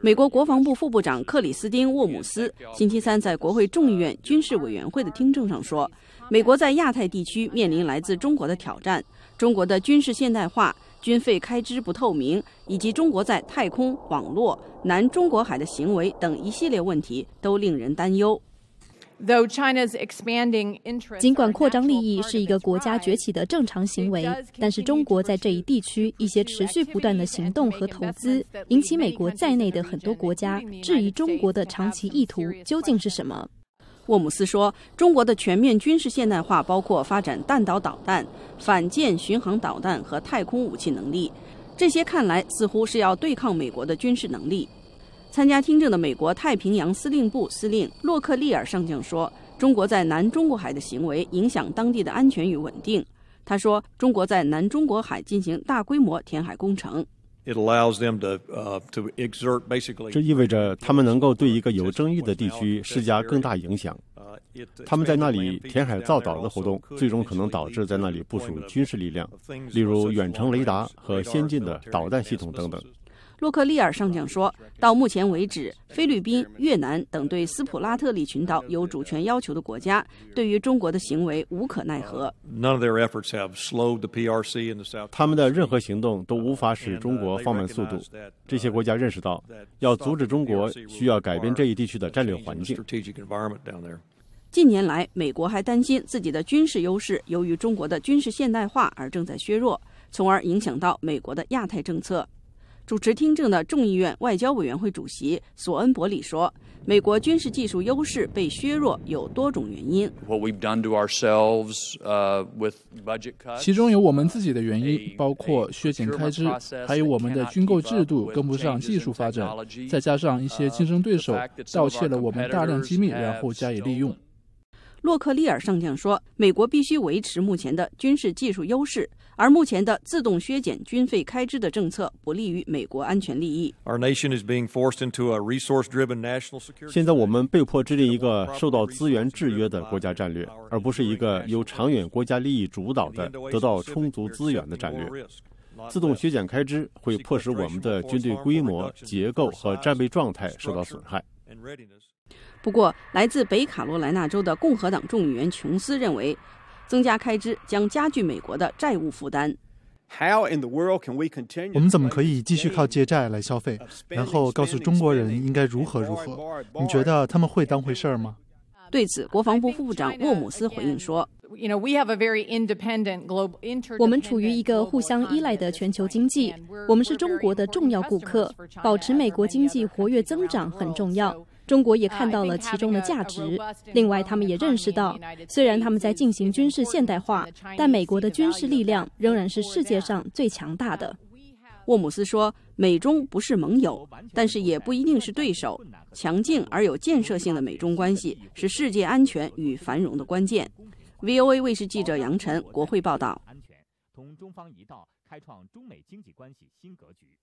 美国国防部副部长克里斯汀·沃姆斯星期三在国会众议院军事委员会的听证上说，美国在亚太地区面临来自中国的挑战，中国的军事现代化、军费开支不透明，以及中国在太空、网络、南中国海的行为等一系列问题都令人担忧。尽管扩张利益是一个国家崛起的正常行为，但是中国在这一地区一些持续不断的行动和投资，引起美国在内的很多国家质疑中国的长期意图究竟是什么。沃姆斯说：“中国的全面军事现代化包括发展弹道导弹、反舰巡航导弹和太空武器能力，这些看来似乎是要对抗美国的军事能力。”参加听证的美国太平洋司令部司令洛克利尔上将说：“中国在南中国海的行为影响当地的安全与稳定。”他说：“中国在南中国海进行大规模填海工程，这意味着他们能够对一个有争议的地区施加更大影响。他们在那里填海造岛的活动，最终可能导致在那里部署军事力量，例如远程雷达和先进的导弹系统等等。”洛克利尔上将说：“到目前为止，菲律宾、越南等对斯普拉特利群岛有主权要求的国家，对于中国的行为无可奈何。他们的任何行动都无法使中国放慢速度。这些国家认识到，要阻止中国，需要改变这一地区的战略环境。近年来，美国还担心自己的军事优势由于中国的军事现代化而正在削弱，从而影响到美国的亚太政策。”主持听证的众议院外交委员会主席索恩伯里说：“美国军事技术优势被削弱有多种原因，其中有我们自己的原因，包括削减开支，还有我们的军购制度跟不上技术发展，再加上一些竞争对手盗窃了我们大量机密，然后加以利用。”洛克利尔上将说：“美国必须维持目前的军事技术优势，而目前的自动削减军费开支的政策不利于美国安全利益。现在我们被迫制定一个受到资源制约的国家战略，而不是一个由长远国家利益主导的、得到充足资源的战略。自动削减开支会迫使我们的军队规模、结构和战备状态受到损害。”不过，来自北卡罗来纳州的共和党众议员琼斯认为，增加开支将加剧美国的债务负担。我们怎么可以继续靠借债来消费，然后告诉中国人应该如何如何？你觉得他们会当回事吗？对此，国防部副部长沃姆斯回应说。我们处于一个互相依赖的全球经济，我们是中国的重要顾客。保持美国经济活跃增长很重要，中国也看到了其中的价值。另外，他们也认识到，虽然他们在进行军事现代化，但美国的军事力量仍然是世界上最强大的。沃姆斯说，美中不是盟友，但是也不一定是对手。强劲而有建设性的美中关系是世界安全与繁荣的关键。voa 卫视记者杨晨国会报道安全同中方一道开创中美经济关系新格局